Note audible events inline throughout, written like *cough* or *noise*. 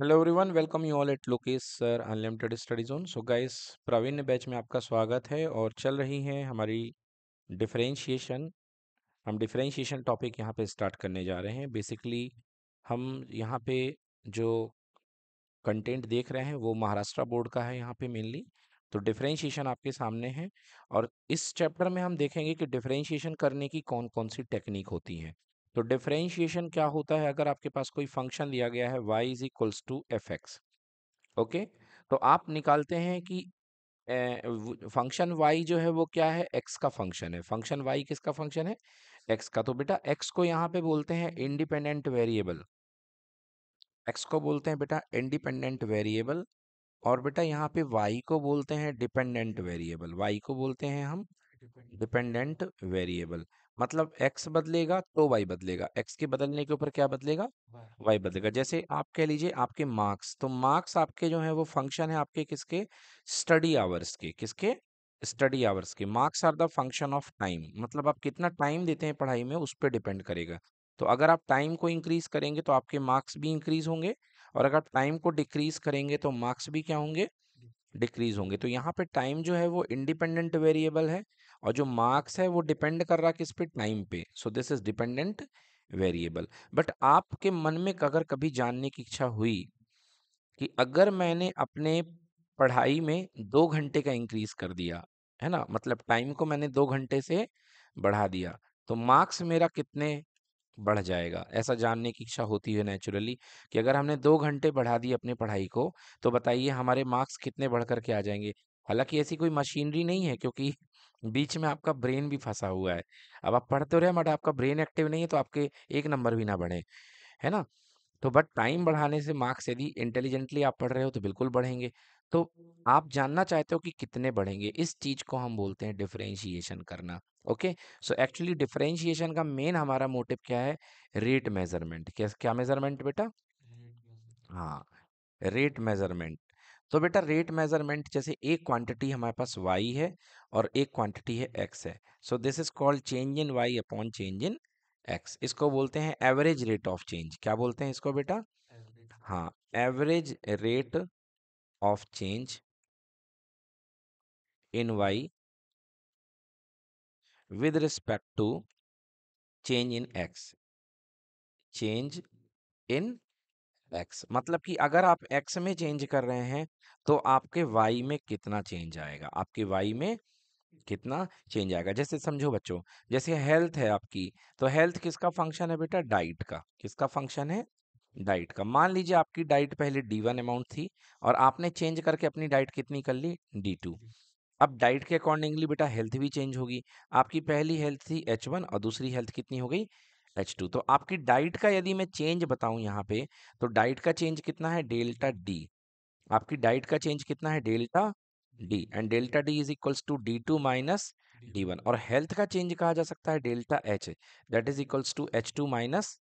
Hello everyone welcome you all at Lokesh sir unlimited study zone so guys Praveen batch में आपका स्वागत है और चल रही है हमारी डिफरेंशिएशन हम डिफरेंशिएशन टॉपिक यहाँ पे स्टार्ट करने जा रहे हैं बेसिकली हम यहाँ पे जो कंटेंट देख रहे हैं वो महाराष्ट्र बोर्ड का है यहाँ पे मेनली तो डिफरेंशिएशन आपके सामने है और इस चैप्टर में हम देखेंगे कि डिफरेंशिएशन करने की कौन कौन सी टेक्निक होती है तो डिफ्रेंशिएशन क्या होता है अगर आपके पास कोई फंक्शन दिया गया है y is equals to F X okay तो आप निकालते हैं कि फंक्शन y जो है वो क्या है x का फंक्शन है फंक्शन y किसका फंक्शन है x का तो बेटा x को यहाँ पे बोलते हैं इंडिपेंडेंट वेरिएबल x को बोलते हैं बेटा इंडिपेंडेंट वेरिएबल और बेटा यहाँ पे y को बोलते हैं डिपेंडेंट वेरिएबल y को बोलते हैं हम डिपेंडेंट वेरिएबल मतलब एक्स बदलेगा तो वाई बदलेगा एक्स के बदलने के ऊपर क्या बदलेगा वाई बदलेगा जैसे आप कह लीजिए आपके मार्क्स तो मार्क्स आपके जो है वो फंक्शन है आपके किसके स्टडी आवर्स के किसके स्टडी आवर्स के marks are the function of time मतलब आप कितना टाइम देते हैं पढ़ाई में उस पर डिपेंड करेगा तो अगर आप टाइम को इंक्रीज करेंगे तो आपके मार्क्स भी इंक्रीज होंगे और अगर टाइम को डिक्रीज करेंगे तो मार्क्स भी क्या होंगे डिक्रीज होंगे तो यहाँ पे टाइम जो है वो इंडिपेंडेंट वेरिएबल है और जो मार्क्स है वो डिपेंड कर रहा है किस पे टाइम पे so this is dependent variable but आपके मन में अगर कभी जानने की इच्छा हुई कि अगर मैंने अपने पढ़ाई में दो घंटे का इंक्रीज कर दिया है ना मतलब टाइम को मैंने दो घंटे से बढ़ा दिया तो मार्क्स मेरा कितने बढ़ जाएगा ऐसा जानने की इच्छा होती है नेचुरली कि अगर हमने दो घंटे बढ़ा दिए अपनी पढ़ाई को तो बताइए हमारे मार्क्स कितने बढ़ करके आ जाएंगे हालांकि ऐसी कोई मशीनरी नहीं है क्योंकि *laughs* बीच में आपका ब्रेन भी फंसा हुआ है अब आप पढ़ते रहे बट आपका ब्रेन एक्टिव नहीं है तो आपके एक नंबर भी ना बढ़े है ना तो बट टाइम बढ़ाने से मार्क्स यदि इंटेलिजेंटली आप पढ़ रहे हो तो बिल्कुल बढ़ेंगे तो आप जानना चाहते हो कि कितने बढ़ेंगे इस चीज़ को हम बोलते हैं डिफरेंशिएशन करना ओके सो एक्चुअली डिफरेंशिएशन का मेन हमारा मोटिव क्या है रेट मेजरमेंट क्या क्या मेजरमेंट बेटा हाँ रेट मेजरमेंट तो बेटा रेट मेजरमेंट जैसे एक क्वांटिटी हमारे पास वाई है और एक क्वांटिटी है एक्स है so this is called change in Y upon change in X इसको बोलते हैं एवरेज रेट ऑफ चेंज क्या बोलते हैं इसको बेटा हाँ average rate of change in Y with respect to change in X change in X मतलब कि अगर आप एक्स में चेंज कर रहे हैं तो आपके वाई में कितना चेंज आएगा आपके वाई में कितना चेंज आएगा जैसे समझो बच्चों जैसे हेल्थ है आपकी तो हेल्थ किसका फंक्शन है बेटा डाइट का किसका फंक्शन है डाइट का मान लीजिए आपकी डाइट पहले डी वन अमाउंट थी और आपने चेंज करके अपनी डाइट कितनी कर ली डी टू अब डाइट के अकॉर्डिंगली बेटा हेल्थ भी चेंज होगी आपकी पहली हेल्थ थी एच वन और दूसरी हेल्थ कितनी हो गई एच टू तो आपकी डाइट का यदि मैं चेंज बताऊं यहाँ पे तो डाइट का चेंज कितना है डेल्टा डी आपकी डाइट का चेंज कितना है delta D and delta D is equals to D two minus D one और हेल्थ का चेंज कहा जा सकता है delta H that is equals to H two minus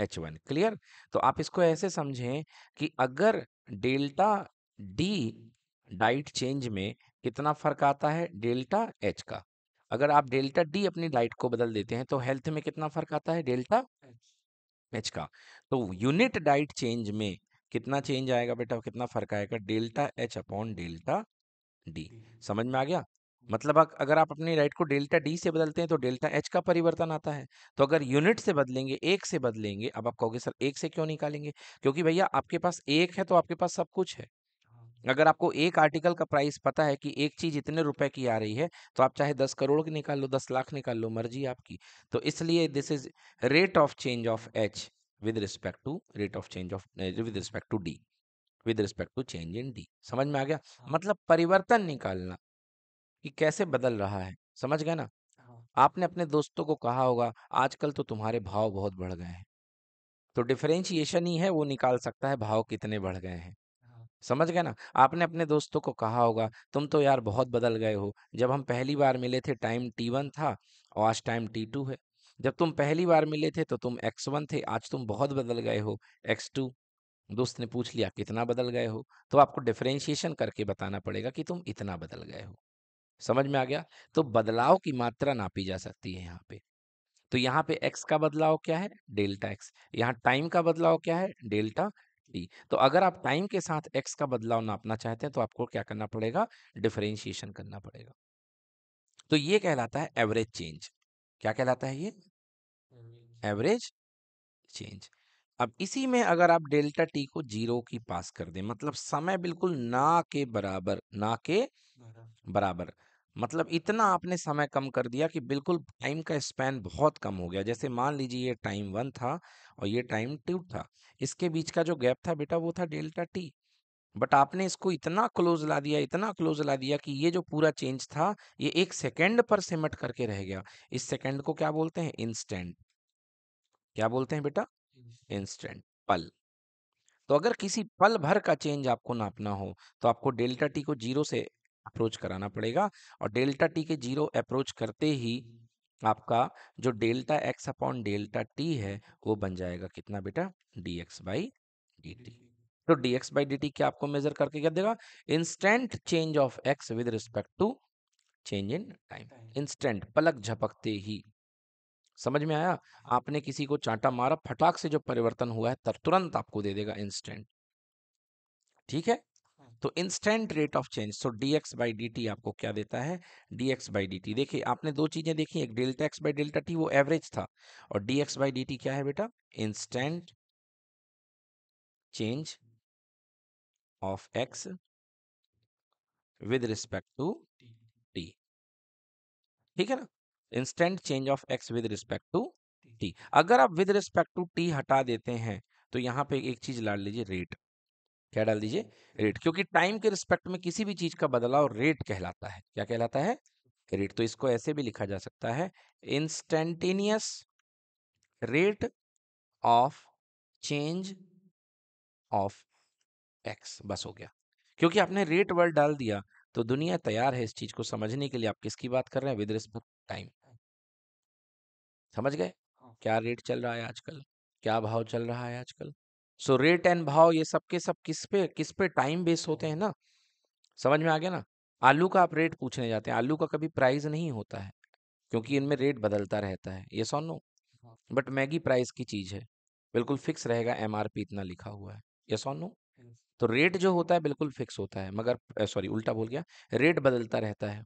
H one clear तो आप इसको ऐसे समझें कि अगर डेल्टा डी डाइट चेंज में कितना फर्क आता है डेल्टा एच का अगर आप डेल्टा डी अपनी लाइट को बदल देते हैं तो हेल्थ में कितना फर्क आता है डेल्टा एच का तो यूनिट डाइट चेंज में कितना चेंज आएगा बेटा कितना फर्क आएगा delta H upon delta D समझ में आ गया मतलब अगर आप अपनी डाइट को डेल्टा डी से बदलते हैं तो डेल्टा एच का परिवर्तन आता है तो अगर यूनिट से बदलेंगे एक से बदलेंगे अब आप कहोगे सर एक से क्यों निकालेंगे क्योंकि भैया आपके पास एक है तो आपके पास सब कुछ है अगर आपको एक आर्टिकल का प्राइस पता है कि एक चीज इतने रुपए की आ रही है तो आप चाहे दस करोड़ की निकाल लो दस लाख निकाल लो मर्जी आपकी तो इसलिए this is rate of change of H with respect to rate of change of with respect to D with respect to change in D समझ में आ गया हाँ। मतलब परिवर्तन निकालना कि कैसे बदल रहा है समझ गए ना हाँ। आपने अपने दोस्तों को कहा होगा आजकल तो तुम्हारे भाव बहुत बढ़ गए हैं तो डिफरेंशिएशन ही है वो निकाल सकता है भाव कितने बढ़ गए हैं समझ गए ना आपने अपने दोस्तों को कहा होगा तुम तो यार बहुत बदल गए हो जब हम पहली बार मिले थे टाइम टी वन था और आज टाइम टी टू है जब तुम पहली बार मिले थे तो तुम एक्स वन थे आज तुम बहुत बदल गए हो एक्स टू दोस्त ने पूछ लिया कितना बदल गए हो तो आपको डिफ्रेंशिएशन करके बताना पड़ेगा कि तुम इतना बदल गए हो समझ में आ गया तो बदलाव की मात्रा नापी जा सकती है यहाँ पे तो यहाँ पे एक्स का बदलाव क्या है डेल्टा एक्स यहाँ टाइम का बदलाव क्या है डेल्टा जी तो अगर आप टाइम के साथ एक्स का बदलाव नापना चाहते हैं तो आपको क्या करना पड़ेगा डिफरेंशिएशन करना पड़ेगा तो ये कहलाता है एवरेज चेंज क्या कहलाता है ये एवरेज चेंज अब इसी में अगर आप डेल्टा टी को जीरो की पास कर दें मतलब समय बिल्कुल ना के बराबर ना के बराबर मतलब इतना आपने समय कम कर दिया कि बिल्कुल टाइम का स्पैन बहुत कम हो गया जैसे मान लीजिए ये टाइम वन था और ये टाइम टू था इसके बीच का जो गैप था बेटा वो था डेल्टा टी बट आपने इसको इतना क्लोज ला दिया इतना क्लोज ला दिया कि ये जो पूरा चेंज था ये एक सेकेंड पर सिमट करके रह गया इस सेकेंड को क्या बोलते हैं इंस्टेंट क्या बोलते हैं बेटा इंस्टेंट पल तो अगर किसी पल भर का चेंज आपको नापना हो तो आपको डेल्टा टी को जीरो से अप्रोच कराना पड़ेगा और डेल्टा टी के जीरो अप्रोच करते ही आपका जो delta X upon delta T है वो बन जाएगा कितना बेटा D X by D T तो D X by D T क्या आपको मेजर करके क्या देगा instant change of X with respect to change in time instant पलक झपकते ही समझ में आया आपने किसी को चांटा मारा फटाक से जो परिवर्तन हुआ है तर तुरंत आपको दे देगा इंस्टेंट ठीक है तो instant rate of change so D X by D T आपको क्या देता है D X by D T देखिए आपने दो चीज़ें देखी एक delta X by delta T वो एवरेज था और D X by D T क्या है बेटा instant change of X with respect to T ठीक है ना instant change of X with respect to T अगर आप विद रिस्पेक्ट टू टी हटा देते हैं तो यहां पे एक चीज ला लीजिए रेट क्या डाल दीजिए रेट क्योंकि टाइम के रिस्पेक्ट में किसी भी चीज का बदलाव रेट कहलाता है क्या कहलाता है रेट तो इसको ऐसे भी लिखा जा सकता है instantaneous rate of change of X बस हो गया क्योंकि आपने रेट वर्ड डाल दिया तो दुनिया तैयार है इस चीज को समझने के लिए आप किसकी बात कर रहे हैं विद रिस्पेक्ट टाइम समझ गए हाँ। क्या रेट चल रहा है आजकल क्या भाव चल रहा है आजकल सो रेट एंड भाव ये सब के सब किस पे किस पे टाइम बेस होते हैं ना समझ में आ गया ना आलू का आप रेट पूछने जाते हैं आलू का कभी प्राइस नहीं होता है क्योंकि इनमें रेट बदलता रहता है ये सोनो बट हाँ। मैगी प्राइस की चीज़ है बिल्कुल फिक्स रहेगा एम इतना लिखा हुआ है ये सोनो तो रेट जो होता है बिल्कुल फिक्स होता है मगर सॉरी उल्टा बोल गया रेट बदलता रहता है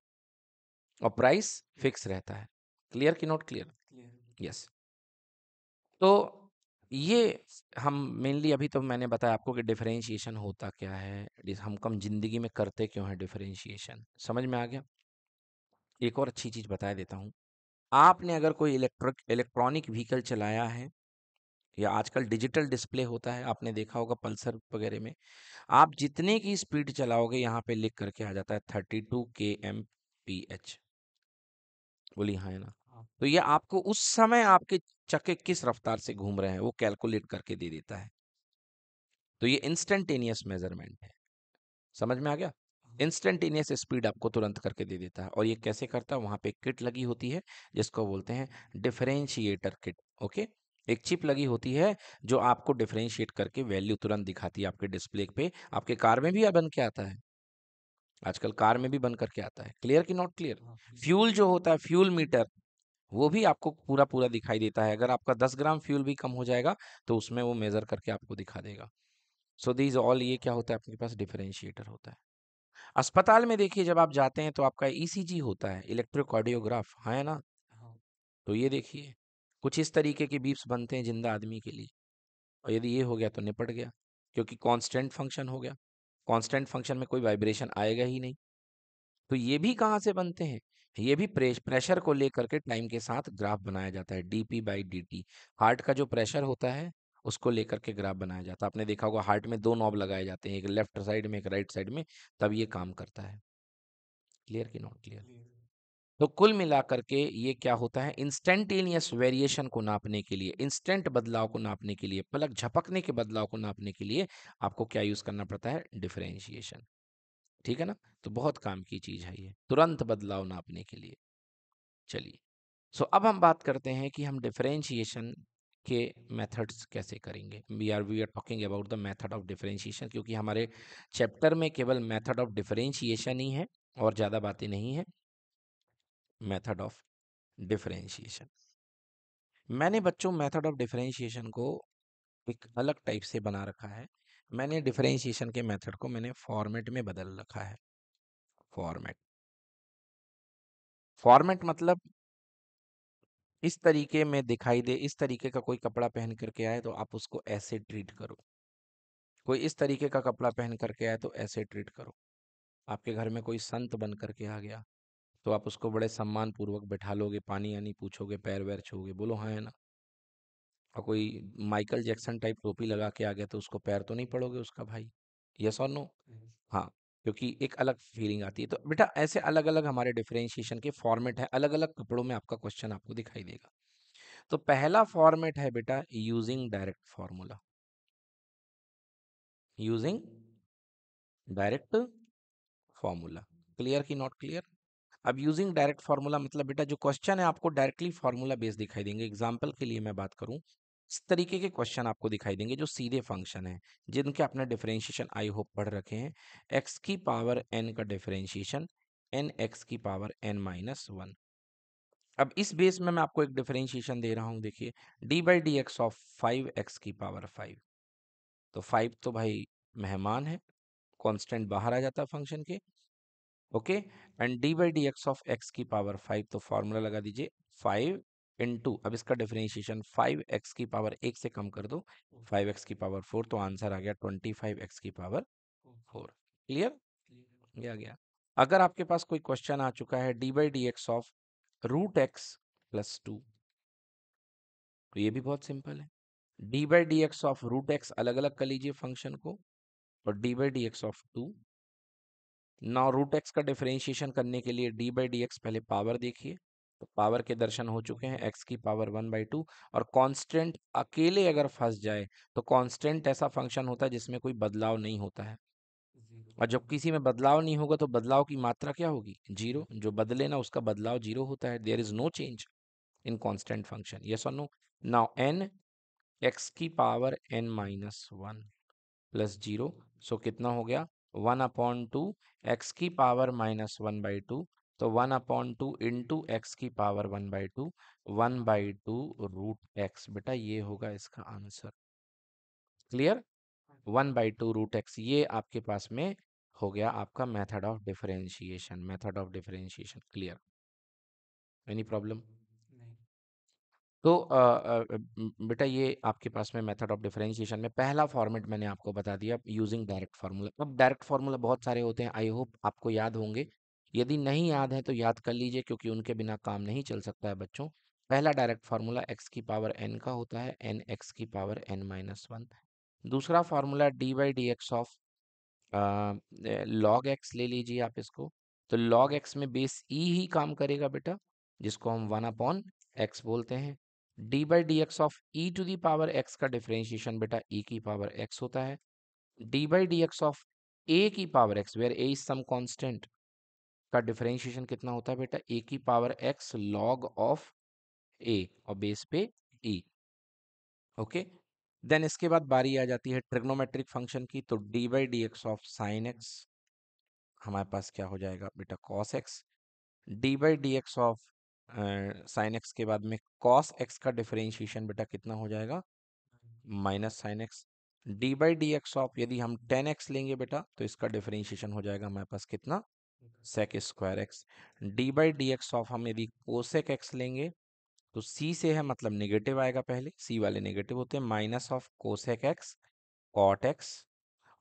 और प्राइस फिक्स रहता है क्लियर की नॉट क्लियर यस तो ये हम मेनली अभी तो मैंने बताया आपको कि डिफरेंशिएशन होता क्या है हम कम जिंदगी में करते क्यों है डिफरेंशिएशन समझ में आ गया एक और अच्छी चीज़ बता देता हूँ आपने अगर कोई इलेक्ट्रिक इलेक्ट्रॉनिक व्हीकल चलाया है या आजकल डिजिटल डिस्प्ले होता है आपने देखा होगा पल्सर वगैरह में आप जितने की स्पीड चलाओगे यहाँ पे लिख करके आ जाता है thirty two K M P H बोली हाँ है ना हाँ। तो ये आपको उस समय आपके चक्के किस रफ्तार से घूम रहे हैं वो कैलकुलेट करके दे देता है तो ये इंस्टेंटेनियस मेजरमेंट है समझ में आ गया हाँ। इंस्टेंटेनियस स्पीड आपको तुरंत करके दे देता है और ये कैसे करता है वहां पे किट लगी होती है जिसको बोलते हैं डिफरेंशिएटर किट ओके एक चिप लगी होती है जो आपको डिफरेंशिएट करके वैल्यू तुरंत दिखाती है आपके डिस्प्ले पे आपके कार में भी बन के आता है आजकल कार में भी बन करके आता है क्लियर कि नॉट क्लियर हाँ, फ्यूल जो होता है फ्यूल मीटर वो भी आपको पूरा पूरा दिखाई देता है अगर आपका दस ग्राम फ्यूल भी कम हो जाएगा तो उसमें वो मेज़र करके आपको दिखा देगा सो दीज ऑल ये क्या होता है आपके पास डिफरेंशिएटर होता है अस्पताल में देखिए जब आप जाते हैं तो आपका ईसीजी e होता है इलेक्ट्रोकार्डियोग्राफ है हाँ ना हाँ। तो ये देखिए कुछ इस तरीके के बीप्स बनते हैं जिंदा आदमी के लिए और यदि ये हो गया तो निपट गया क्योंकि कांस्टेंट फंक्शन हो गया कांस्टेंट फंक्शन में कोई वाइब्रेशन आएगा ही नहीं तो ये भी कहाँ से बनते हैं ये भी प्रेश प्रेशर को लेकर के टाइम के साथ ग्राफ बनाया जाता है D P by D T heart का जो प्रेशर होता है उसको लेकर के ग्राफ बनाया जाता है आपने देखा होगा हार्ट में दो नॉब लगाए जाते हैं एक लेफ्ट साइड में एक राइट साइड में तब ये काम करता है क्लियर की नॉट क्लियर तो कुल मिलाकर के ये क्या होता है इंस्टेंटेनियस वेरिएशन को नापने के लिए इंस्टेंट बदलाव को नापने के लिए पलक झपकने के बदलाव को नापने के लिए आपको क्या यूज करना पड़ता है डिफरेंशिएशन ठीक है ना तो बहुत काम की चीज़ है ये तुरंत बदलाव नापने के लिए चलिए सो so, अब हम बात करते हैं कि हम डिफरेंशिएशन के मेथड्स कैसे करेंगे we are we are talking about the method of differentiation क्योंकि हमारे चैप्टर में केवल मेथड ऑफ डिफरेंशिएशन ही है और ज़्यादा बातें नहीं है मेथड ऑफ डिफरेंशिएशन मैंने बच्चों मेथड ऑफ डिफरेंशिएशन को एक अलग टाइप से बना रखा है मैंने डिफ्रेंशिएशन के मेथड को मैंने फॉर्मेट में बदल रखा है फॉर्मेट फॉर्मेट मतलब इस तरीके में दिखाई दे इस तरीके का कोई कपड़ा पहन करके आए तो आप उसको ऐसे ट्रीट करो कोई इस तरीके का कपड़ा पहन करके आए तो ऐसे ट्रीट करो आपके घर में कोई संत बन करके आ गया तो आप उसको बड़े सम्मान पूर्वक बैठा लोगे पानी यानी पूछोगे पैर वैर छूगे बोलो हाँ है ना और कोई माइकल जैक्सन टाइप टोपी लगा के आ गया तो उसको पैर तो नहीं पड़ोगे उसका भाई यस और नो हाँ क्योंकि एक अलग फीलिंग आती है तो बेटा ऐसे अलग अलग हमारे डिफ्रेंशिएशन के फॉर्मेट है अलग अलग कपड़ों में आपका क्वेश्चन आपको दिखाई देगा तो पहला फॉर्मेट है बेटा using direct formula using direct formula clear की नॉट क्लियर अब यूजिंग डायरेक्ट फार्मूला मतलब बेटा जो क्वेश्चन है आपको डायरेक्टली फार्मूला बेस दिखाई देंगे एग्जाम्पल के लिए मैं बात करूं इस तरीके के क्वेश्चन आपको दिखाई देंगे जो सीधे फंक्शन हैं जिनके आपने डिफरेंशिएशन आई होप पढ़ रखे हैं एक्स की पावर एन का डिफरेंशिएशन एन एक्स की पावर एन माइनस वन अब इस बेस में मैं आपको एक डिफरेंशिएशन दे रहा हूं देखिए D by D X of five X की पावर फाइव तो फाइव तो भाई मेहमान है कॉन्स्टेंट बाहर आ जाता है फंक्शन के okay and D by D X of X की पावर फाइव तो फॉर्मूला लगा दीजिए फाइव इनटू अब इसका डिफरेंशिएशन फाइव एक्स की पावर एक से कम कर दो फाइव हम्म। एक्स की पावर फोर तो आंसर आ गया ट्वेंटी फाइव एक्स की पावर फोर क्लियर ये आ गया अगर आपके पास कोई क्वेश्चन आ चुका है D by D X of root X plus two तो ये भी बहुत सिंपल है D by D X of root X अलग अलग कर लीजिए फंक्शन को और D by D X of two now root X का डिफरेंशिएशन करने के लिए डी बाई डी एक्स पहले पावर देखिए तो पावर के दर्शन हो चुके हैं एक्स की पावर वन बाई टू और कांस्टेंट अकेले अगर फंस जाए तो कांस्टेंट ऐसा फंक्शन होता है जिसमें कोई बदलाव नहीं होता है और जब हाँ। किसी में बदलाव नहीं होगा तो बदलाव की मात्रा क्या होगी जीरो जो बदले ना उसका बदलाव जीरो होता है there is no change in constant function ये so no now N x की power N minus one plus zero so कितना हो गया वन अपॉन टू एक्स की power minus one by two तो one upon two into X की power one by two one by two root X बेटा ये होगा इसका answer clear one by two root X ये आपके पास में हो गया आपका method of differentiation method of differentiation clear any problem तो बेटा ये आपके पास में मेथड ऑफ डिफरेंशिएशन में पहला फॉर्मेट मैंने आपको बता दिया यूजिंग डायरेक्ट फार्मूला अब डायरेक्ट फार्मूला बहुत सारे होते हैं आई होप आपको याद होंगे यदि नहीं याद है तो याद कर लीजिए क्योंकि उनके बिना काम नहीं चल सकता है बच्चों पहला डायरेक्ट फार्मूला एक्स की पावर एन का होता है एन एक्स की पावर एन माइनस वन दूसरा formula D by D X of log X ले लीजिए आप इसको तो लॉग एक्स में बेस ई e ही काम करेगा बेटा जिसको हम वन अपॉन एक्स बोलते हैं D by D X of E to the power X का डिफ्रेंशिएशन बेटा ई e की पावर एक्स होता है D by D X of A की power X where A is some constant का differentiation कितना होता है बेटा ए की power X log of A और बेस पे ई ओके देन इसके बाद बारी आ जाती है ट्रिग्नोमेट्रिक फंक्शन की तो D by D X of sine X हमारे पास क्या हो जाएगा बेटा cos X D by D X of sine X के बाद में कॉस एक्स का डिफरेंशिएशन बेटा कितना हो जाएगा minus sine X D by D X of यदि हम टेन एक्स लेंगे बेटा तो इसका डिफरेंशिएशन हो जाएगा हमारे पास कितना sec square X D by D X of हम यदि कोसेक एक्स लेंगे तो सी से है मतलब नेगेटिव आएगा पहले सी वाले नेगेटिव होते हैं minus of cosec X cot X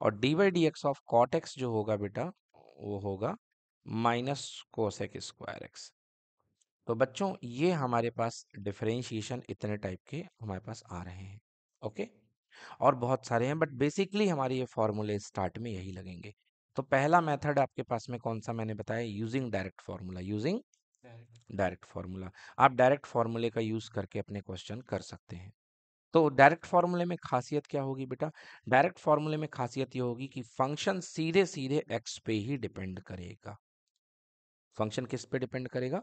और D by D X of cot X जो होगा बेटा वो होगा माइनस कोसेक स्क्वायर एक्स तो बच्चों ये हमारे पास डिफ्रेंशिएशन इतने टाइप के हमारे पास आ रहे हैं ओके और बहुत सारे हैं बट बेसिकली हमारे ये फॉर्मूले स्टार्ट में यही लगेंगे तो पहला मेथड आपके पास में कौन सा मैंने बताया using direct formula using direct formula आप डायरेक्ट फार्मूले का यूज करके अपने क्वेश्चन कर सकते हैं तो डायरेक्ट फार्मूले में खासियत क्या होगी बेटा डायरेक्ट फार्मूले में खासियत ये होगी कि फंक्शन सीधे सीधे एक्स पे ही डिपेंड करेगा फंक्शन किस पे डिपेंड करेगा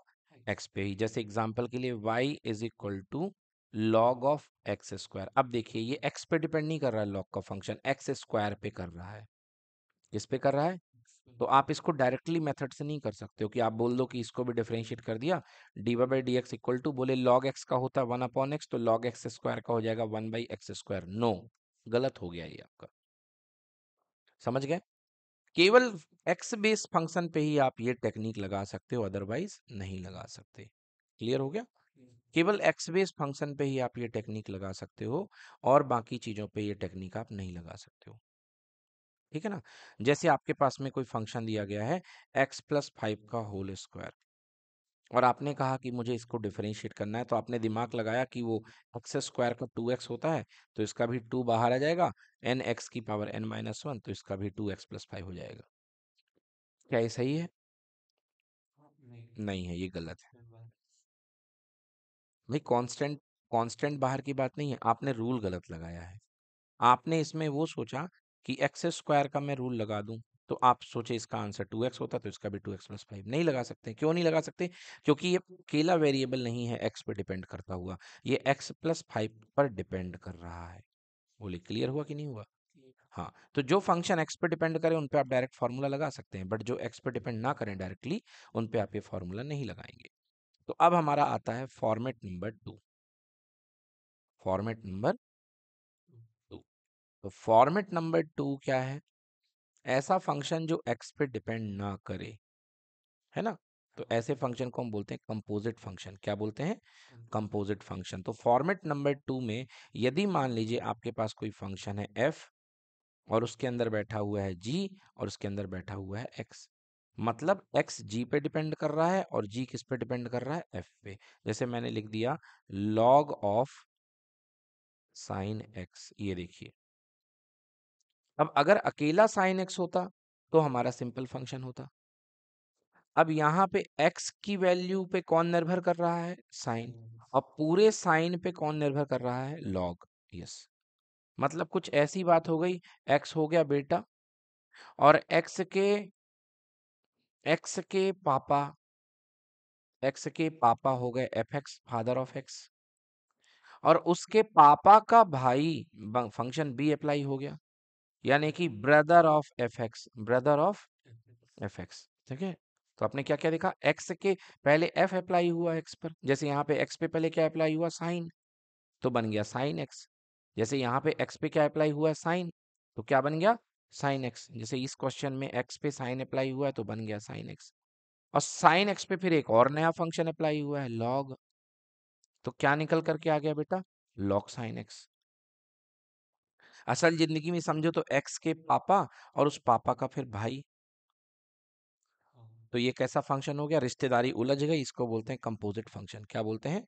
एक्स पे ही जैसे एग्जाम्पल के लिए Y is equal to log of x square अब देखिए ये एक्स पे डिपेंड नहीं कर रहा है लॉग का फंक्शन एक्स स्क्वायर पे कर रहा है किस पे कर रहा है तो हम्म। आप इसको डायरेक्टली मेथड से नहीं कर सकते हो कि आप बोल दो कि इसको भी डिफ्रेंशिएट कर दिया D Y by D x equal to बोले लॉग एक्स का होता है वन अपॉन एक्स तो लॉग एक्स स्क्वायर का हो जाएगा one by X square no गलत हो गया ये आपका समझ गए केवल एक्स बेस फंक्शन पे ही आप ये टेक्निक लगा सकते हो अदरवाइज नहीं लगा सकते क्लियर हो गया हम्म। केवल एक्स बेस फंक्शन पे ही आप ये टेक्निक लगा सकते हो और बाकी चीजों पे ये टेक्निक आप नहीं लगा सकते हो ठीक है ना जैसे आपके पास में कोई फंक्शन दिया गया है एक्स प्लस फाइव का होल स्क्वायर और आपने कहा कि मुझे इसको डिफरेंशिएट करना है तो आपने दिमाग लगाया कि वो एक्स स्क्वायर का टू एक्स होता है तो इसका भी टू बाहर आ जाएगा एन एक्स की पावर एन माइनस वन तो इसका भी टू एक्स प्लस फाइव हो जाएगा क्या ये सही है नहीं, नहीं है ये गलत है भाई कांस्टेंट कांस्टेंट बाहर की बात नहीं है आपने रूल गलत लगाया है आपने इसमें वो सोचा कि एक्स स्क्वायर का मैं रूल लगा दूं तो आप सोचे इसका आंसर टू एक्स होता तो इसका भी टू एक्स प्लस फाइव नहीं लगा सकते क्यों नहीं लगा सकते क्योंकि ये अकेला वेरिएबल नहीं है एक्स पर डिपेंड करता हुआ ये एक्स प्लस फाइव पर डिपेंड कर रहा है बोले क्लियर हुआ कि नहीं हुआ हाँ तो जो फंक्शन एक्स पे डिपेंड करे उन पर आप डायरेक्ट फार्मूला लगा सकते हैं बट जो एक्स पे डिपेंड ना करें डायरेक्टली उन पर आप ये फार्मूला नहीं लगाएंगे तो अब हमारा आता है format number two format number तो फॉर्मेट नंबर टू क्या है ऐसा फंक्शन जो एक्स पे डिपेंड ना करे है ना तो ऐसे फंक्शन को हम बोलते हैं कंपोजिट फंक्शन क्या बोलते हैं कंपोजिट हम्म। फंक्शन तो फॉर्मेट नंबर टू में यदि मान लीजिए आपके पास कोई फंक्शन है एफ और उसके अंदर बैठा हुआ है जी और उसके अंदर बैठा हुआ है एक्स मतलब एक्स जी पे डिपेंड कर रहा है और जी किस पे डिपेंड कर रहा है एफ पे जैसे मैंने लिख दिया लॉग ऑफ साइन एक्स ये देखिए अब अगर अकेला साइन एक्स होता तो हमारा सिंपल फंक्शन होता अब यहाँ पे एक्स की वैल्यू पे कौन निर्भर कर रहा है साइन और पूरे साइन पे कौन निर्भर कर रहा है लॉग यस मतलब कुछ ऐसी बात हो गई एक्स हो गया बेटा और एक्स के एक्स के पापा एक्स के पापा हो गए f x father of x और उसके पापा का भाई फंक्शन बी अप्लाई हो गया यानी कि brother of f x brother of f x ठीक है तो आपने क्या क्या देखा एक्स के पहले एफ अप्लाई हुआ एक्स पर जैसे यहाँ पे एक्स पे पहले क्या अप्लाई हुआ साइन तो बन गया साइन एक्स जैसे यहाँ पे एक्स पे क्या अप्लाई हुआ साइन तो क्या बन गया साइन एक्स जैसे इस क्वेश्चन में एक्स पे साइन अप्लाई हुआ है तो बन गया साइन एक्स और साइन एक्स पे फिर एक और नया फंक्शन अप्लाई हुआ है लॉग तो क्या निकल करके आ गया बेटा लॉग साइन एक्स असल जिंदगी में समझो तो एक्स के पापा और उस पापा का फिर भाई हाँ। तो ये कैसा फंक्शन हो गया रिश्तेदारी उलझ गई इसको बोलते हैं कंपोजिट फंक्शन क्या बोलते हैं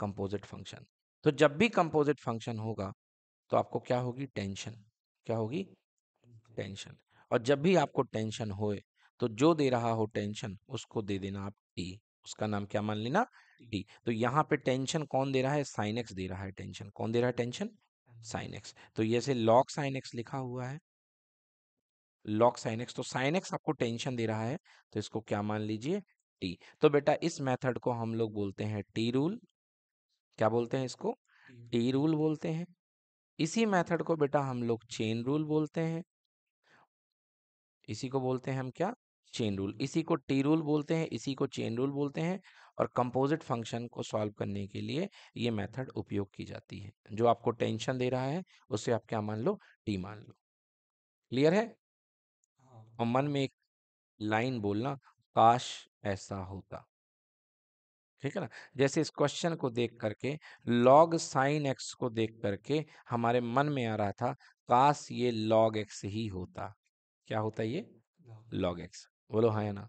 कंपोजिट फंक्शन तो जब भी कंपोजिट फंक्शन होगा तो आपको क्या होगी टेंशन क्या होगी टेंशन और जब भी आपको टेंशन होए तो जो दे रहा हो टेंशन उसको दे देना आप टी उसका नाम क्या मान लेना टी तो यहाँ पे टेंशन कौन दे रहा है साइनेक्स दे रहा है टेंशन कौन दे रहा है टेंशन साइन एक्स तो ये से लॉक साइन एक्स लिखा हुआ है लॉक साइन एक्स तो साइन एक्स आपको टेंशन दे रहा है तो इसको क्या मान लीजिए टी तो बेटा इस मेथड को हम लोग बोलते हैं टी रूल क्या बोलते हैं इसको टी रूल बोलते हैं इसी मेथड को बेटा हम लोग चेन रूल बोलते हैं इसी को बोलते हैं हम क्या चेन रूल इसी को टी रूल बोलते हैं इसी को चेन रूल बोलते हैं और कंपोजिट फंक्शन को सॉल्व करने के लिए ये मेथड उपयोग की जाती है जो आपको टेंशन दे रहा है उसे आप क्या मान लो टी मान लो क्लियर है और हाँ। मन में एक लाइन बोलना काश ऐसा होता ठीक है ना जैसे इस क्वेश्चन को देख करके लॉग साइन एक्स को देख करके हमारे मन में आ रहा था काश ये लॉग एक्स ही होता क्या होता ये लॉग एक्स बोलो हाँ ना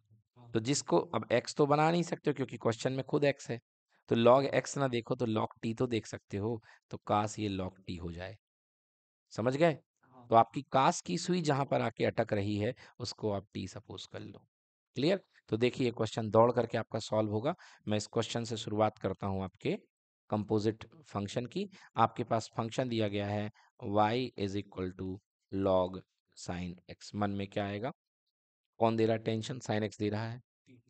तो जिसको अब एक्स तो बना नहीं सकते हो क्योंकि क्वेश्चन में खुद एक्स है तो लॉग एक्स ना देखो तो log टी तो देख सकते हो तो कास ये log टी हो जाए समझ गए हाँ। तो आपकी कास की सुई जहां पर आके अटक रही है उसको आप टी सपोज कर लो क्लियर तो देखिए क्वेश्चन दौड़ करके आपका सॉल्व होगा मैं इस क्वेश्चन से शुरुआत करता हूं आपके कंपोजिट फंक्शन की आपके पास फंक्शन दिया गया है y is equal to log sine x मन में क्या आएगा कौन दे रहा है टेंशन साइन एक्स दे रहा है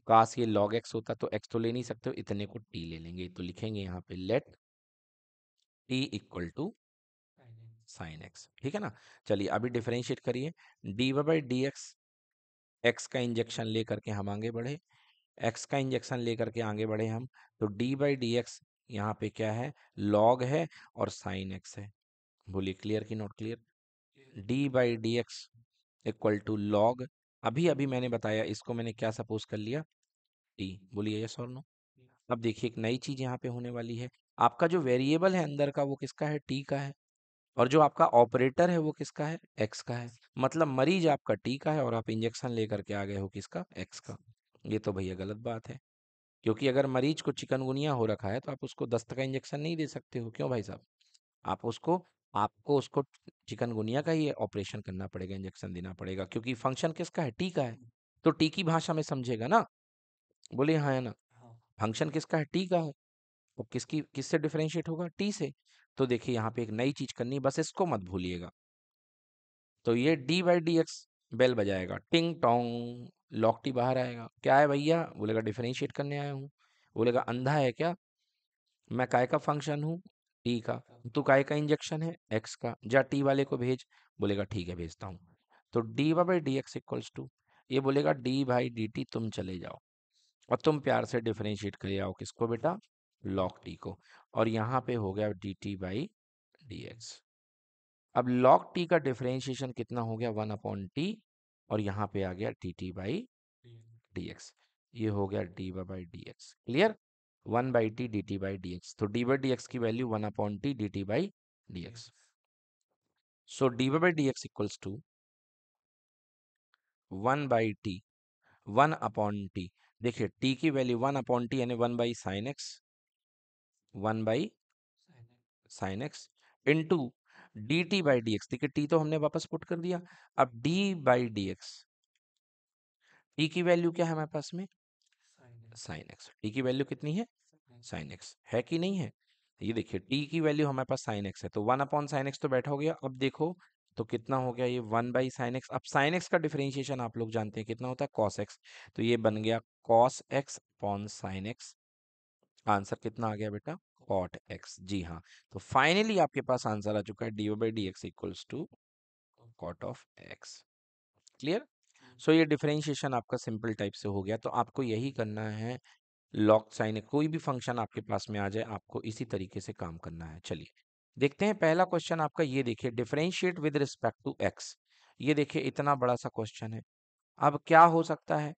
काश ये लॉग एक्स होता तो एक्स तो ले नहीं सकते हो इतने को टी ले लेंगे तो लिखेंगे यहाँ पे let t equal to sine x ठीक है ना चलिए अभी डिफ्रेंशिएट करिए d by D x x का इंजेक्शन ले करके हम आगे बढ़े एक्स का इंजेक्शन ले करके आगे बढ़े हम तो डी बाई डी एक्स यहाँ पे क्या है लॉग है और साइन एक्स है बोलिए क्लियर की not clear d by D x equal to log अभी अभी मैंने बताया इसको मैंने क्या सपोज कर लिया टी बोलिए यस और नो अब देखिए एक नई चीज यहाँ पे होने वाली है आपका जो वेरिएबल है अंदर का वो किसका है टी का है और जो आपका ऑपरेटर है वो किसका है एक्स का है मतलब मरीज आपका टी का है और आप इंजेक्शन लेकर के आ गए हो किसका एक्स का ये तो भैया गलत बात है क्योंकि अगर मरीज को चिकनगुनिया हो रखा है तो आप उसको दस्त का इंजेक्शन नहीं दे सकते हो क्यों भाई साहब आप उसको आपको उसको चिकनगुनिया का ही ऑपरेशन करना पड़ेगा इंजेक्शन देना पड़ेगा क्योंकि फंक्शन किसका है टी का है तो टी की भाषा में समझेगा ना बोले हाँ है ना हाँ। फंक्शन किसका है टी का है वो किसकी किससे डिफ्रेंशिएट होगा टी से तो देखिए यहाँ पे एक नई चीज करनी है बस इसको मत भूलिएगा तो ये d by D x bell बजाएगा टिंग टोंग लॉकटी बाहर आएगा क्या है भैया बोलेगा डिफ्रेंशिएट करने आया हूँ बोलेगा अंधा है क्या मैं काय का फंक्शन हूँ टी का तो काय का इंजेक्शन है एक्स का जा टी वाले को भेज बोलेगा ठीक है भेजता हूँ तो D by D x equals to ये बोलेगा डी बाई डी टी तुम चले जाओ और तुम प्यार से डिफ्रेंशिएट कर जाओ किसको बेटा लॉक टी को और यहाँ पे हो गया d t by D x अब लॉक टी का डिफ्रेंशिएशन कितना हो गया वन अपॉन टी और यहाँ पे आ गया d t by D x ये हो गया d by D x clear one by t d t by D x तो डी बाई डी एक्स की value one upon t d t by D x so d by by D x equals to one by t one upon t देखिए t की value one upon t यानी one by sine x one by sine x in into d t by D x देखिए t तो हमने वापस put कर दिया अब d by D x t की वैल्यू क्या है हमारे पास में साइन एक्स टी की वैल्यू कितनी है साइन एक्स है कि नहीं है तो ये देखिए टी की वैल्यू हमारे पास साइन एक्स है तो वन अपॉन साइन एक्स तो बैठा हो गया अब देखो तो कितना हो गया ये वन बाई साइन एक्स अब साइन एक्स का डिफ्रेंशिएशन आप लोग जानते हैं कितना होता है कॉस एक्स तो ये बन गया cos x upon sine x answer कितना आ गया बेटा कॉट एक्स जी हाँ तो फाइनली आपके पास आंसर आ चुका है d o by D x equals to cot of x clear so ये डिफरेंशिएशन आपका सिंपल टाइप से हो गया तो आपको यही करना है लॉक साइन कोई भी फंक्शन आपके पास में आ जाए आपको इसी तरीके से काम करना है चलिए देखते हैं पहला क्वेश्चन आपका ये देखिए differentiate with respect to x ये देखिए इतना बड़ा सा क्वेश्चन है अब क्या हो सकता है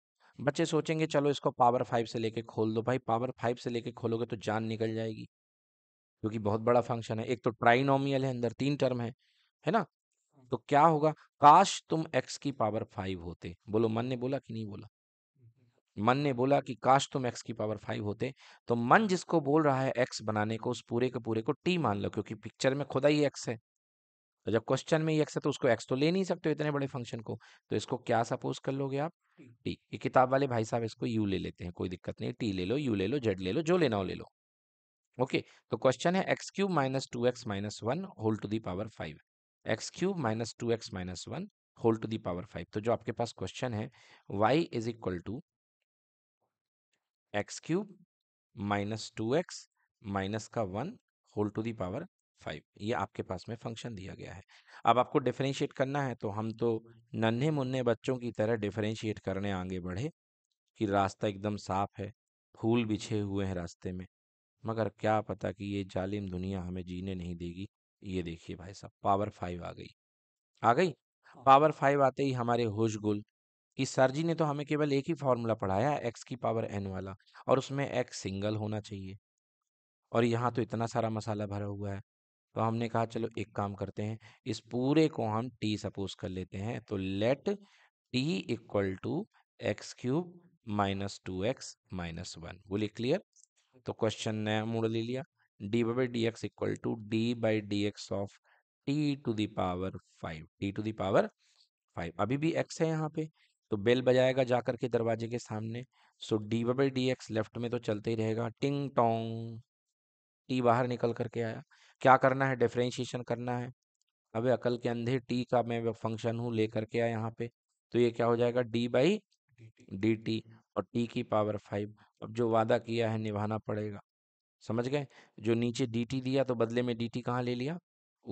बच्चे सोचेंगे चलो इसको पावर फाइव से लेके खोल दो भाई पावर फाइव से लेके खोलोगे तो जान निकल जाएगी क्योंकि बहुत बड़ा फंक्शन है एक तो ट्राइनोमियल है अंदर तीन टर्म है है ना तो क्या होगा काश तुम x की पावर फाइव होते बोलो मन ने बोला कि नहीं बोला मन ने बोला कि काश तुम x की पावर फाइव होते तो मन जिसको बोल रहा है x बनाने को उस पूरे के पूरे को t मान लो क्योंकि पिक्चर में खुदा ही x है तो जब क्वेश्चन में ही x है तो उसको x तो ले नहीं सकते हो इतने बड़े फंक्शन को तो इसको क्या सपोज कर लोगे आप टी ये किताब वाले भाई साहब इसको u ले लेते हैं कोई दिक्कत नहीं टी ले लो यू ले लो जेड ले लो जो लेना हो ले लो ओके तो क्वेश्चन है x cube minus two x minus one whole to the power five x cube minus two x minus one whole to the power five तो जो आपके पास क्वेश्चन है y is equal to x cube minus two x minus का one whole to the power five ये आपके पास में फंक्शन दिया गया है अब आपको डिफ्रेंशिएट करना है तो हम तो नन्हे मुन्ने बच्चों की तरह डिफ्रेंशिएट करने आगे बढ़े कि रास्ता एकदम साफ है फूल बिछे हुए हैं रास्ते में मगर क्या पता कि ये जालिम दुनिया हमें जीने नहीं देगी ये देखिए भाई साहब पावर फाइव आ गई आ गई हाँ। पावर फाइव आते ही हमारे होश गुल कि सर जी ने तो हमें केवल एक ही फॉर्मूला पढ़ाया एक्स की पावर एन वाला और उसमें एक्स सिंगल होना चाहिए और यहाँ तो इतना सारा मसाला भरा हुआ है तो हमने कहा चलो एक काम करते हैं इस पूरे को हम टी सपोज कर लेते हैं तो let t equal to x cube minus two x minus one बोलिए क्लियर तो क्वेश्चन नया मोड़ ले लिया d d x equal to d by D x t to the power five t to the power five अभी भी x है यहाँ पे तो बेल बजाएगा जाकर के दरवाजे के सामने so d by D x left में तो चलते ही रहेगा टिंग टोंग टी बाहर निकल करके आया क्या करना है डिफ्रेंशिएशन करना है अबे अकल के अंधे टी का मैं फंक्शन हूँ ले करके आया यहाँ पे तो ये क्या हो जाएगा डी बाई डी टी और टी की पावर फाइव अब जो वादा किया है निभाना पड़ेगा समझ गए जो नीचे dt दिया तो बदले में dt कहाँ ले लिया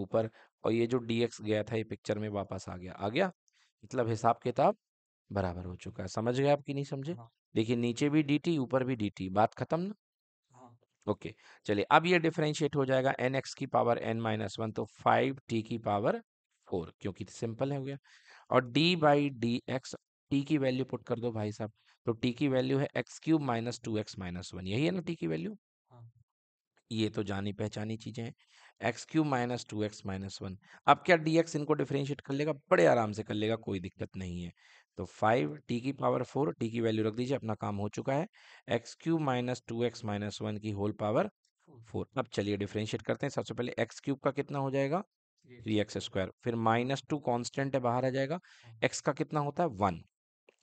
ऊपर और ये जो dx गया था ये पिक्चर में वापस आ गया आ गया मतलब हिसाब किताब बराबर हो चुका है समझ गए आप कि नहीं समझे हाँ। देखिए नीचे भी dt ऊपर भी dt बात खत्म ना हाँ। ओके okay, चलिए अब ये डिफरेंशिएट हो जाएगा एन एक्स की पावर एन माइनस वन तो फाइव टी की पावर फोर क्योंकि सिंपल तो है हो गया और D by D x t की वैल्यू पुट कर दो भाई साहब तो टी की वैल्यू है x cube minus two x minus one यही है ना टी की वैल्यू ये तो जानी पहचानी चीज़ें हैं x cube minus two x minus one अब क्या डी एक्स इनको डिफ्रेंशिएट कर लेगा बड़े आराम से कर लेगा कोई दिक्कत नहीं है तो फाइव टी की पावर फोर टी की वैल्यू रख दीजिए अपना काम हो चुका है x cube minus two x minus one की होल पावर फोर अब चलिए डिफ्रेंशिएट करते हैं सबसे पहले एक्स क्यूब का कितना हो जाएगा थ्री एक्स स्क्वायर फिर माइनस टू कॉन्स्टेंट है बाहर आ जाएगा हाँ। एक्स का कितना होता है वन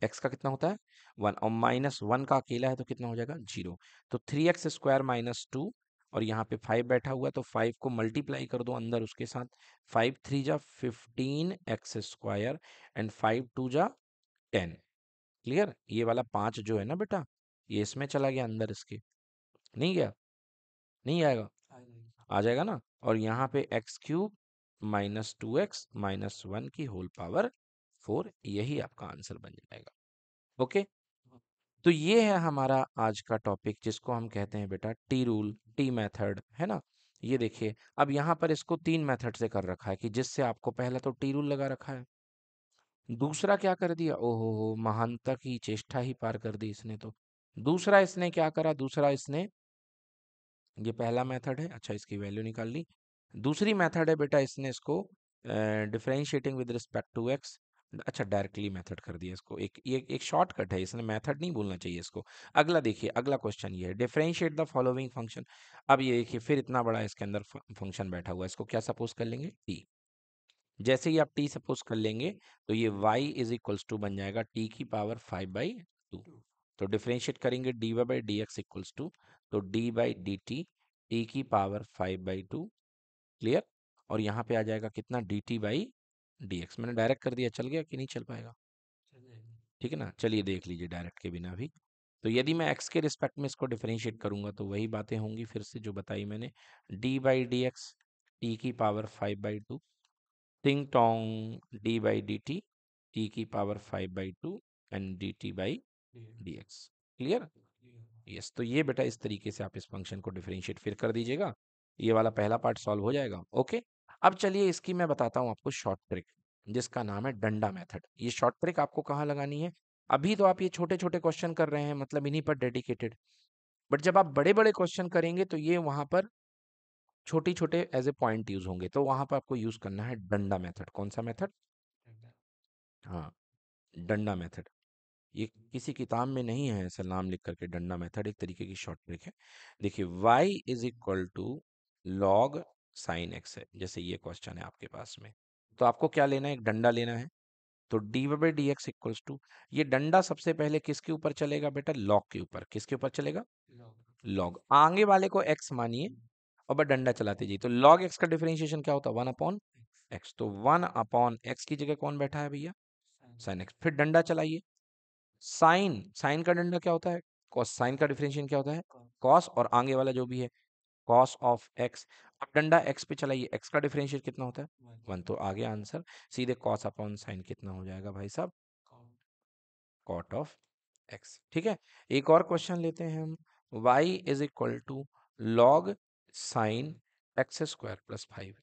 एक्स का कितना होता है वन और माइनस वन का अकेला है तो कितना हो जाएगा जीरो तो three x square minus two और यहाँ पे फाइव बैठा हुआ है तो फाइव को मल्टीप्लाई कर दो अंदर उसके साथ फाइव थ्री जा fifteen x square and five two जा टेन क्लियर ये वाला पाँच जो है ना बेटा ये इसमें चला गया अंदर इसके नहीं गया नहीं आएगा आ जाएगा ना और यहाँ पे x cube minus two x minus one की होल पावर फोर यही आपका आंसर बन जाएगा ओके तो ये है हमारा आज का टॉपिक जिसको हम कहते हैं बेटा टी रूल टी मेथड है ना ये देखिए अब यहाँ पर इसको तीन मेथड से कर रखा है कि जिससे आपको पहला तो टी रूल लगा रखा है दूसरा क्या कर दिया ओहो हो महानता की चेष्टा ही पार कर दी इसने तो दूसरा इसने क्या करा दूसरा इसने ये पहला मेथड है अच्छा इसकी वैल्यू निकाल ली दूसरी मेथड है बेटा इसने इसको differentiating with respect to x अच्छा डायरेक्टली मेथड कर दिया इसको एक ये एक शॉर्टकट है इसने मेथड नहीं बोलना चाहिए इसको अगला देखिए अगला क्वेश्चन ये है डिफ्रेंशिएट द फॉलोइंग फंक्शन अब ये देखिए फिर इतना बड़ा इसके अंदर फंक्शन बैठा हुआ है इसको क्या सपोज कर लेंगे टी जैसे ही आप टी सपोज कर लेंगे तो ये वाई इज इक्वल्स टू बन जाएगा टी की पावर फाइव बाई टू तो डिफ्रेंशिएट करेंगे d Y by D x equals to तो D by D t t की power five by two clear और यहाँ पे आ जाएगा कितना d t by D x मैंने डायरेक्ट कर दिया चल गया कि नहीं चल पाएगा ठीक है ना चलिए देख लीजिए डायरेक्ट के बिना भी तो यदि मैं एक्स के रिस्पेक्ट में इसको डिफ्रेंशिएट करूंगा तो वही बातें होंगी फिर से जो बताई मैंने d by D x t की पावर फाइव बाई टू टिंग टोंग d by D t t की power five by two and d t by D x clear yes तो ये बेटा इस तरीके से आप इस फंक्शन को डिफ्रेंशिएट फिर कर दीजिएगा ये वाला पहला पार्ट सॉल्व हो जाएगा ओके अब चलिए इसकी मैं बताता हूँ आपको शॉर्ट ट्रिक जिसका नाम है डंडा मेथड ये शॉर्ट ट्रिक आपको कहाँ लगानी है अभी तो आप ये छोटे छोटे क्वेश्चन कर रहे हैं मतलब इन्हीं पर डेडिकेटेड बट जब आप बड़े बड़े क्वेश्चन करेंगे तो ये वहाँ पर छोटे छोटे एज ए पॉइंट यूज होंगे तो वहाँ पर आपको यूज करना है डंडा मेथड कौन सा मेथड हाँ डंडा मेथड ये किसी किताब में नहीं है ऐसा नाम लिख करके डंडा मेथड एक तरीके की शॉर्ट ट्रिक है देखिए y is equal to log sine x है जैसे ये क्वेश्चन है आपके पास में तो आपको क्या लेना है एक डंडा लेना है तो D by D x equals to ये डंडा सबसे पहले किसके ऊपर चलेगा बेटा लॉग के ऊपर किसके ऊपर चलेगा लॉग आगे वाले को एक्स मानिए और बस डंडा चलाते जाइए तो लॉग एक्स का डिफरेंशिएशन क्या होता है वन अपॉन एक्स तो वन अपॉन एक्स की जगह कौन बैठा है भैया साइन एक्स फिर डंडा चलाइए साइन साइन का डंडा क्या होता है कॉस साइन का डिफरेंशिएशन क्या होता है कॉस और आगे वाला जो भी है कॉस ऑफ एक्स अब डंडा एक्स पे चलाइए एक्स का डिफरेंशिएट कितना होता है वन तो आ गया आंसर सीधे कॉस अपॉन साइन कितना हो जाएगा भाई साहब कॉट ऑफ एक्स ठीक है एक और क्वेश्चन लेते हैं हम y is equal to log sine x square plus five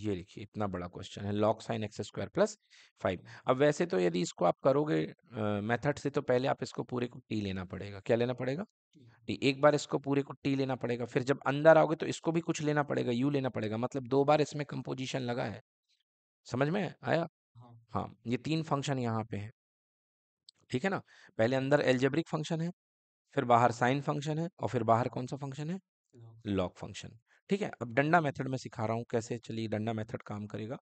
ये लिखिए इतना बड़ा क्वेश्चन है log sine x square plus five अब वैसे तो यदि इसको आप करोगे मेथड से तो पहले आप इसको पूरे को टी लेना पड़ेगा क्या लेना पड़ेगा टी एक बार इसको पूरे को टी लेना पड़ेगा फिर जब अंदर आओगे तो इसको भी कुछ लेना पड़ेगा यू लेना पड़ेगा मतलब दो बार इसमें कंपोजिशन लगा है समझ में आया हाँ, हाँ ये तीन फंक्शन यहाँ पे है ठीक है ना पहले अंदर एल्जेब्रिक फंक्शन है फिर बाहर साइन फंक्शन है और फिर बाहर कौन सा फंक्शन है लॉग फंक्शन ठीक है अब डंडा मेथड में सिखा रहा हूँ कैसे चलिए डंडा मेथड काम करेगा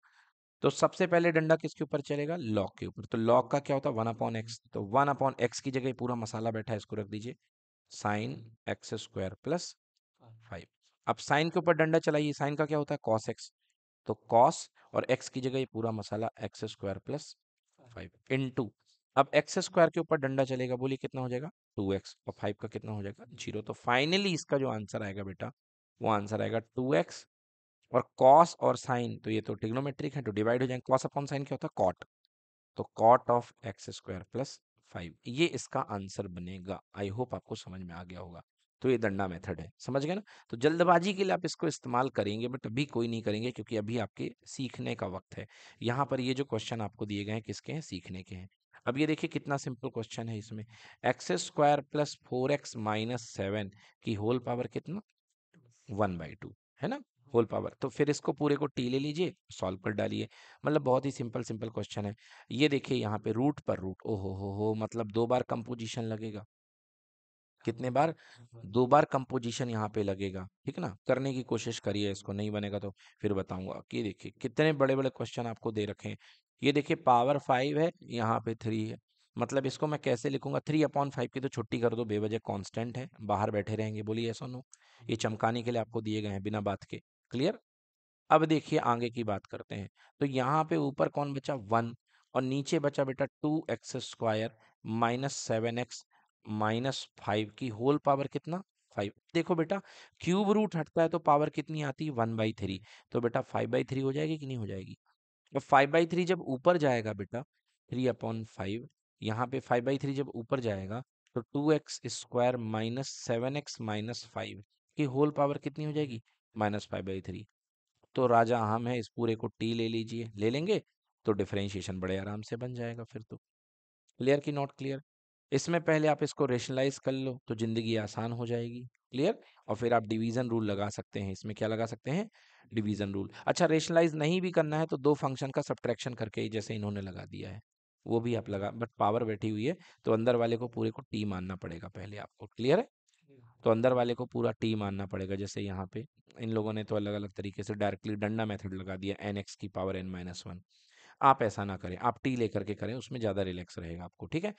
तो सबसे पहले डंडा किसके ऊपर चलेगा लॉक के ऊपर तो लॉक का क्या होता है वन अपॉन एक्स तो वन अपॉन एक्स की जगह पूरा मसाला बैठा है इसको रख दीजिए sine x square plus five अब साइन के ऊपर डंडा चलाइए साइन का क्या होता है कॉस एक्स तो कॉस और एक्स की जगह पूरा मसाला x square plus five into अब एक्स स्क्वायर के ऊपर डंडा चलेगा बोलिए कितना हो जाएगा टू एक्स और फाइव का कितना हो जाएगा जीरो तो फाइनली इसका जो आंसर आएगा बेटा वो आंसर आएगा टू एक्स और कॉस और साइन तो ये तो टिग्नोमेट्रिक है तो डिवाइड हो जाएंगे कॉस अपॉन साइन क्या होता है कॉट तो cot of x square plus five ये इसका आंसर बनेगा आई होप आपको समझ में आ गया होगा तो ये दंडा मेथड है समझ गए ना तो जल्दबाजी के लिए आप इसको इस्तेमाल करेंगे बट अभी कोई नहीं करेंगे क्योंकि अभी आपके सीखने का वक्त है यहाँ पर ये जो क्वेश्चन आपको दिए गए हैं किसके हैं सीखने के हैं अब ये देखिए कितना सिंपल क्वेश्चन है इसमें x square plus four x minus seven की होल पावर कितना वन बाई टू है ना होल पावर तो फिर इसको पूरे को टी ले लीजिए सॉल्व कर डालिए मतलब बहुत ही सिंपल सिंपल क्वेश्चन है ये देखिए यहाँ पे रूट पर रूट ओ हो हो हो मतलब दो बार कंपोजिशन लगेगा कितने हाँ, बार दो बार कंपोजिशन यहाँ पे लगेगा ठीक ना करने की कोशिश करिए इसको नहीं बनेगा तो फिर बताऊंगा कि देखिए कितने बड़े बड़े क्वेश्चन आपको दे रखे हैं ये देखिए पावर फाइव है यहाँ पे थ्री है मतलब इसको मैं कैसे लिखूंगा थ्री अपॉन फाइव की तो छुट्टी कर दो बेवजह कांस्टेंट है बाहर बैठे रहेंगे बोलिए ऐसा नो ये हम्म। चमकाने के लिए आपको दिए गए हैं बिना बात के क्लियर अब देखिए आगे की बात करते हैं तो यहाँ पे ऊपर कौन बचा वन और नीचे बचा बेटा two x square minus seven x minus five की होल पावर कितना फाइव देखो बेटा क्यूब रूट हटता है तो पावर कितनी आती है वन बाई थ्री तो बेटा फाइव बाई थ्री हो जाएगी कि नहीं हो जाएगी तो फाइव बाई थ्री जब ऊपर जाएगा बेटा थ्री अपॉन फाइव यहाँ पे फाइव बाई थ्री जब ऊपर जाएगा तो two x square minus seven x minus five की होल पावर कितनी हो जाएगी माइनस फाइव बाई थ्री तो राजा हम है इस पूरे को टी ले लीजिए ले लेंगे तो डिफ्रेंशिएशन बड़े आराम से बन जाएगा फिर तो क्लियर की नॉट क्लियर इसमें पहले आप इसको रेशनलाइज कर लो तो जिंदगी आसान हो जाएगी क्लियर और फिर आप डिवीजन रूल लगा सकते हैं इसमें क्या लगा सकते हैं डिवीजन रूल अच्छा रेशनलाइज नहीं भी करना है तो दो फंक्शन का सब्ट्रैक्शन करके जैसे इन्होंने लगा दिया है वो भी आप लगा बट पावर बैठी हुई है तो अंदर वाले को पूरे को टी मानना पड़ेगा पहले आपको क्लियर है हाँ। तो अंदर वाले को पूरा टी मानना पड़ेगा जैसे यहाँ पे इन लोगों ने तो अलग अलग तरीके से डायरेक्टली डंडा मेथड लगा दिया एन एक्स की पावर एन माइनस वन आप ऐसा ना करें आप टी लेकर के करें उसमें ज़्यादा रिलैक्स रहेगा आपको ठीक है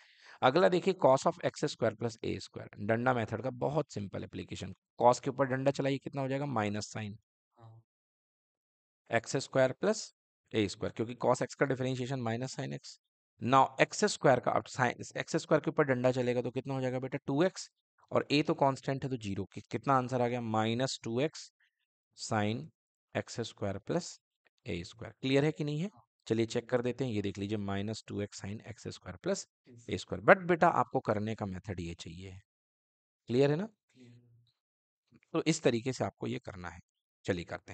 अगला देखिए cos of x square plus a square डंडा मेथड का बहुत सिंपल एप्लीकेशन कॉस के ऊपर डंडा चलाइए कितना हो जाएगा minus sine x square plus a square क्योंकि कॉस एक्स का differentiation minus sine x now x square का साइन एक्स स्क्वायर के ऊपर डंडा चलेगा तो कितना हो जाएगा बेटा टू एक्स और ए तो कांस्टेंट है तो जीरो कितना आंसर आ गया minus two x sine x square plus a square clear है कि नहीं है हाँ। चलिए चेक कर देते हैं ये देख लीजिए minus two x sine x square plus a square but बेटा आपको करने का मेथड ये चाहिए क्लियर है ना तो इस तरीके से आपको ये करना है चलिए करते हैं